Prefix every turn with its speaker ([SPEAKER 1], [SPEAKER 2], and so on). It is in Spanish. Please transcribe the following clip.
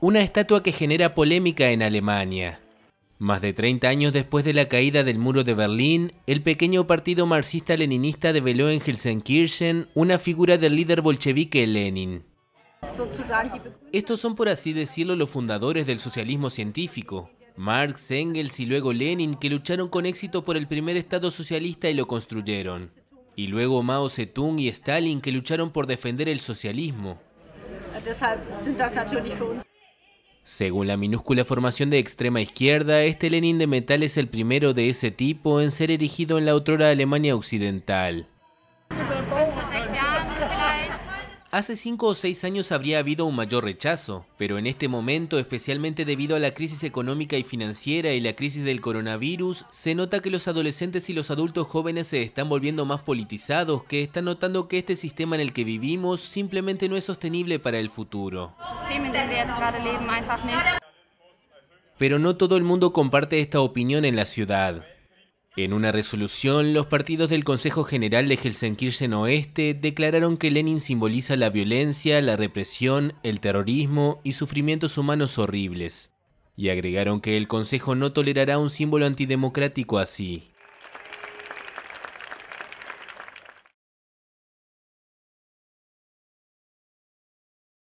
[SPEAKER 1] una estatua que genera polémica en Alemania. Más de 30 años después de la caída del muro de Berlín, el pequeño partido marxista-leninista develó en Gelsenkirchen una figura del líder bolchevique Lenin. Estos son, por así decirlo, los fundadores del socialismo científico, Marx, Engels y luego Lenin, que lucharon con éxito por el primer Estado socialista y lo construyeron. Y luego Mao Zedong y Stalin, que lucharon por defender el socialismo. Según la minúscula formación de extrema izquierda, este Lenin de metal es el primero de ese tipo en ser erigido en la otrora Alemania Occidental. Hace 5 o 6 años habría habido un mayor rechazo, pero en este momento, especialmente debido a la crisis económica y financiera y la crisis del coronavirus, se nota que los adolescentes y los adultos jóvenes se están volviendo más politizados, que están notando que este sistema en el que vivimos simplemente no es sostenible para el futuro. Pero no todo el mundo comparte esta opinión en la ciudad. En una resolución, los partidos del Consejo General de Helsinki Oeste declararon que Lenin simboliza la violencia, la represión, el terrorismo y sufrimientos humanos horribles, y agregaron que el Consejo no tolerará un símbolo antidemocrático así.